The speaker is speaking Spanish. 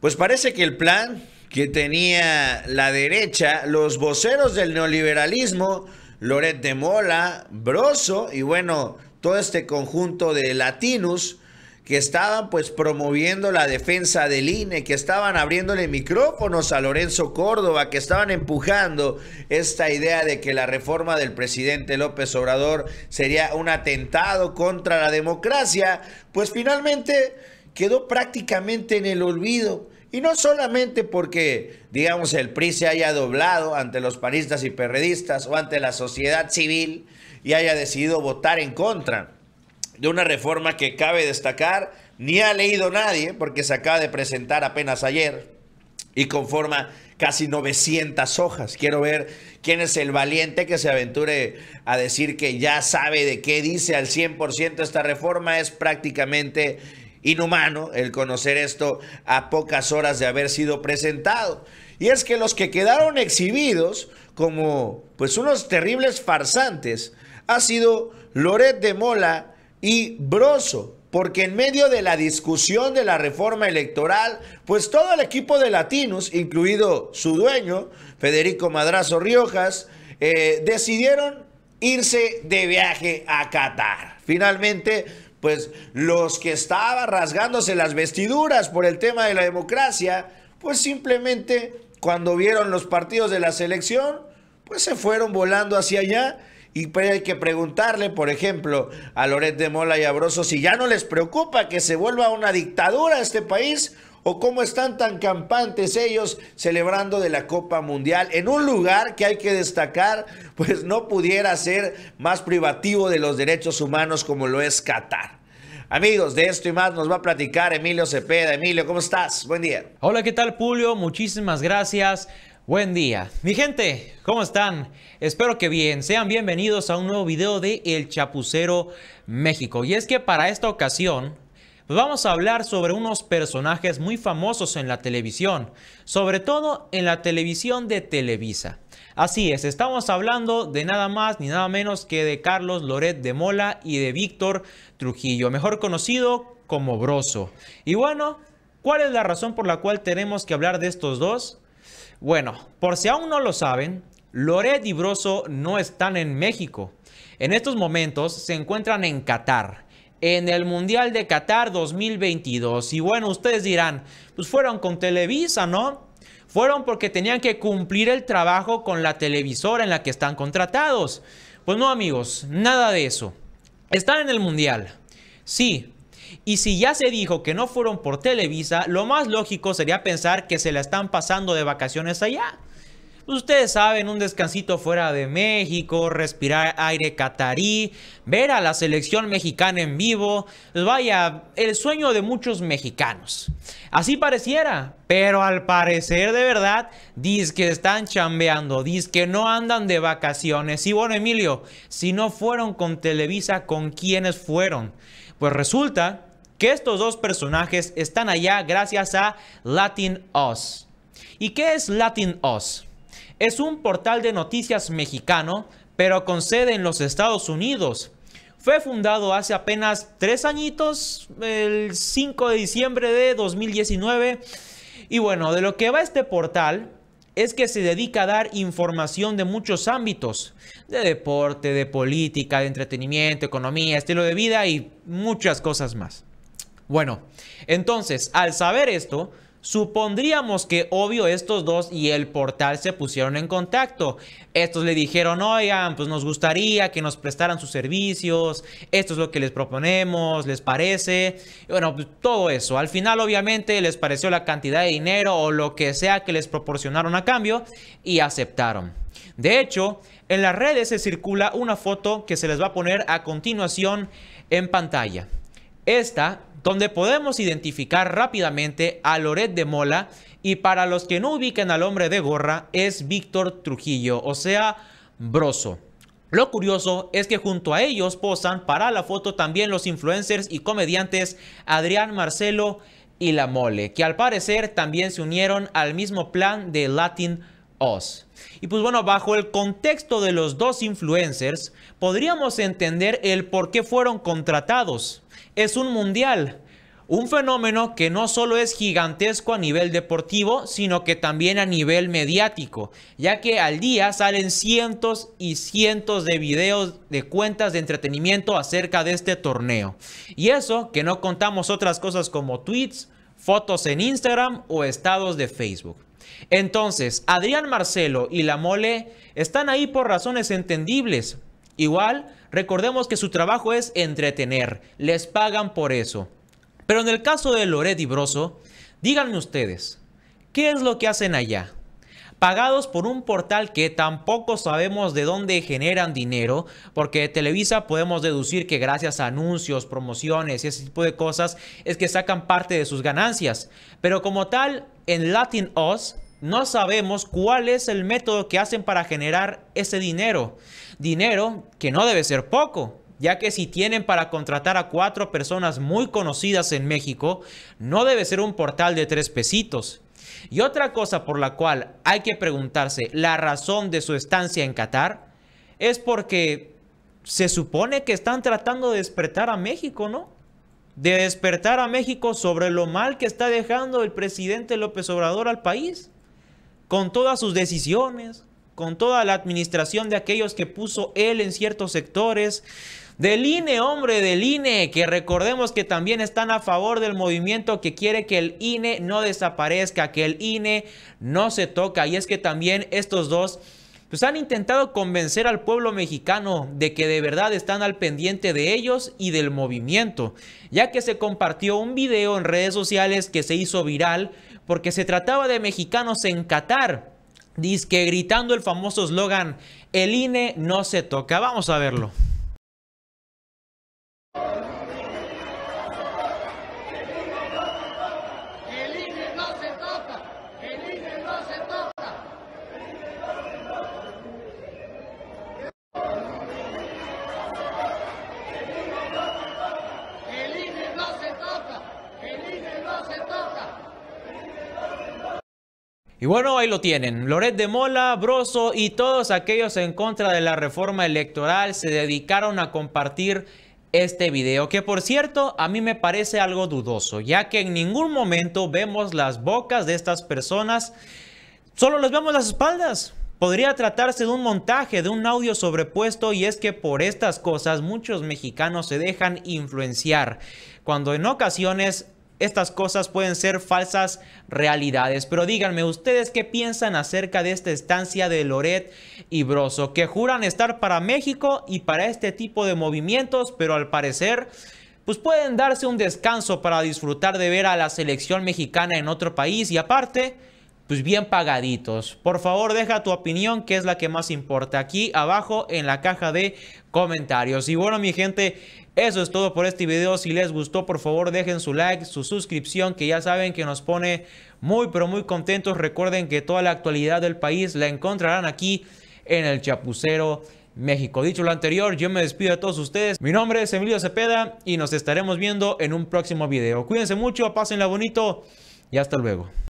Pues parece que el plan que tenía la derecha, los voceros del neoliberalismo, Loret de Mola, Broso y bueno, todo este conjunto de latinos que estaban pues promoviendo la defensa del INE, que estaban abriéndole micrófonos a Lorenzo Córdoba, que estaban empujando esta idea de que la reforma del presidente López Obrador sería un atentado contra la democracia, pues finalmente quedó prácticamente en el olvido. Y no solamente porque, digamos, el PRI se haya doblado ante los panistas y perredistas o ante la sociedad civil y haya decidido votar en contra de una reforma que cabe destacar, ni ha leído nadie, porque se acaba de presentar apenas ayer y conforma casi 900 hojas. Quiero ver quién es el valiente que se aventure a decir que ya sabe de qué dice al 100% esta reforma. Es prácticamente inhumano el conocer esto a pocas horas de haber sido presentado. Y es que los que quedaron exhibidos como pues unos terribles farsantes ha sido Loret de Mola y Broso, porque en medio de la discusión de la reforma electoral, pues todo el equipo de latinos, incluido su dueño, Federico Madrazo Riojas, eh, decidieron irse de viaje a Qatar. Finalmente, pues los que estaban rasgándose las vestiduras por el tema de la democracia, pues simplemente cuando vieron los partidos de la selección, pues se fueron volando hacia allá. Y pues, hay que preguntarle, por ejemplo, a Loret de Mola y a si ya no les preocupa que se vuelva una dictadura este país o cómo están tan campantes ellos celebrando de la Copa Mundial en un lugar que hay que destacar, pues no pudiera ser más privativo de los derechos humanos como lo es Qatar. Amigos, de esto y más nos va a platicar Emilio Cepeda. Emilio, ¿cómo estás? Buen día. Hola, ¿qué tal, Julio? Muchísimas gracias. Buen día. Mi gente, ¿cómo están? Espero que bien. Sean bienvenidos a un nuevo video de El Chapucero México. Y es que para esta ocasión pues vamos a hablar sobre unos personajes muy famosos en la televisión, sobre todo en la televisión de Televisa. Así es, estamos hablando de nada más ni nada menos que de Carlos Loret de Mola y de Víctor Trujillo, mejor conocido como Broso. Y bueno, ¿cuál es la razón por la cual tenemos que hablar de estos dos? Bueno, por si aún no lo saben, Loret y Broso no están en México. En estos momentos se encuentran en Qatar en el Mundial de Qatar 2022. Y bueno, ustedes dirán, pues fueron con Televisa, ¿no? Fueron porque tenían que cumplir el trabajo con la televisora en la que están contratados. Pues no, amigos, nada de eso. Están en el Mundial. Sí. Y si ya se dijo que no fueron por Televisa, lo más lógico sería pensar que se la están pasando de vacaciones allá. Pues ustedes saben, un descansito fuera de México, respirar aire catarí, ver a la selección mexicana en vivo. Pues vaya, el sueño de muchos mexicanos. Así pareciera, pero al parecer de verdad, dice que están chambeando, dice que no andan de vacaciones. Y bueno, Emilio, si no fueron con Televisa, ¿con quiénes fueron? Pues resulta que estos dos personajes están allá gracias a Latin Oz. ¿Y qué es Latin Oz? Es un portal de noticias mexicano, pero con sede en los Estados Unidos. Fue fundado hace apenas tres añitos, el 5 de diciembre de 2019. Y bueno, de lo que va este portal es que se dedica a dar información de muchos ámbitos, de deporte, de política, de entretenimiento, economía, estilo de vida y muchas cosas más. Bueno, entonces, al saber esto, Supondríamos que obvio estos dos y el portal se pusieron en contacto. Estos le dijeron, oigan, pues nos gustaría que nos prestaran sus servicios, esto es lo que les proponemos, les parece. bueno, pues, todo eso. Al final obviamente les pareció la cantidad de dinero o lo que sea que les proporcionaron a cambio y aceptaron. De hecho, en las redes se circula una foto que se les va a poner a continuación en pantalla. Esta donde podemos identificar rápidamente a Loret de Mola y para los que no ubiquen al hombre de gorra es Víctor Trujillo, o sea, Broso. Lo curioso es que junto a ellos posan para la foto también los influencers y comediantes Adrián Marcelo y La Mole, que al parecer también se unieron al mismo plan de Latin Oz. Y pues bueno, bajo el contexto de los dos influencers, podríamos entender el por qué fueron contratados es un mundial. Un fenómeno que no solo es gigantesco a nivel deportivo, sino que también a nivel mediático, ya que al día salen cientos y cientos de videos de cuentas de entretenimiento acerca de este torneo. Y eso que no contamos otras cosas como tweets, fotos en Instagram o estados de Facebook. Entonces, Adrián Marcelo y La Mole están ahí por razones entendibles, Igual, recordemos que su trabajo es entretener, les pagan por eso. Pero en el caso de Loret y díganme ustedes, ¿qué es lo que hacen allá? Pagados por un portal que tampoco sabemos de dónde generan dinero, porque de Televisa podemos deducir que gracias a anuncios, promociones y ese tipo de cosas es que sacan parte de sus ganancias. Pero como tal, en Latin Oz no sabemos cuál es el método que hacen para generar ese dinero. Dinero que no debe ser poco, ya que si tienen para contratar a cuatro personas muy conocidas en México, no debe ser un portal de tres pesitos. Y otra cosa por la cual hay que preguntarse la razón de su estancia en Qatar es porque se supone que están tratando de despertar a México, ¿no? De despertar a México sobre lo mal que está dejando el presidente López Obrador al país con todas sus decisiones, con toda la administración de aquellos que puso él en ciertos sectores. Del INE, hombre, del INE, que recordemos que también están a favor del movimiento que quiere que el INE no desaparezca, que el INE no se toca. Y es que también estos dos pues han intentado convencer al pueblo mexicano de que de verdad están al pendiente de ellos y del movimiento, ya que se compartió un video en redes sociales que se hizo viral porque se trataba de mexicanos en Qatar, que gritando el famoso eslogan, el INE no se toca. Vamos a verlo. Y bueno, ahí lo tienen. Loret de Mola, Broso y todos aquellos en contra de la reforma electoral se dedicaron a compartir este video, que por cierto a mí me parece algo dudoso, ya que en ningún momento vemos las bocas de estas personas, solo les vemos las espaldas. Podría tratarse de un montaje, de un audio sobrepuesto y es que por estas cosas muchos mexicanos se dejan influenciar, cuando en ocasiones estas cosas pueden ser falsas realidades, pero díganme ustedes qué piensan acerca de esta estancia de Loret y Broso, que juran estar para México y para este tipo de movimientos, pero al parecer pues pueden darse un descanso para disfrutar de ver a la selección mexicana en otro país y aparte, pues bien pagaditos. Por favor, deja tu opinión, que es la que más importa, aquí abajo en la caja de comentarios. Y bueno, mi gente, eso es todo por este video. Si les gustó, por favor, dejen su like, su suscripción, que ya saben que nos pone muy, pero muy contentos. Recuerden que toda la actualidad del país la encontrarán aquí en el Chapucero México. Dicho lo anterior, yo me despido de todos ustedes. Mi nombre es Emilio Cepeda y nos estaremos viendo en un próximo video. Cuídense mucho, pásenla bonito y hasta luego.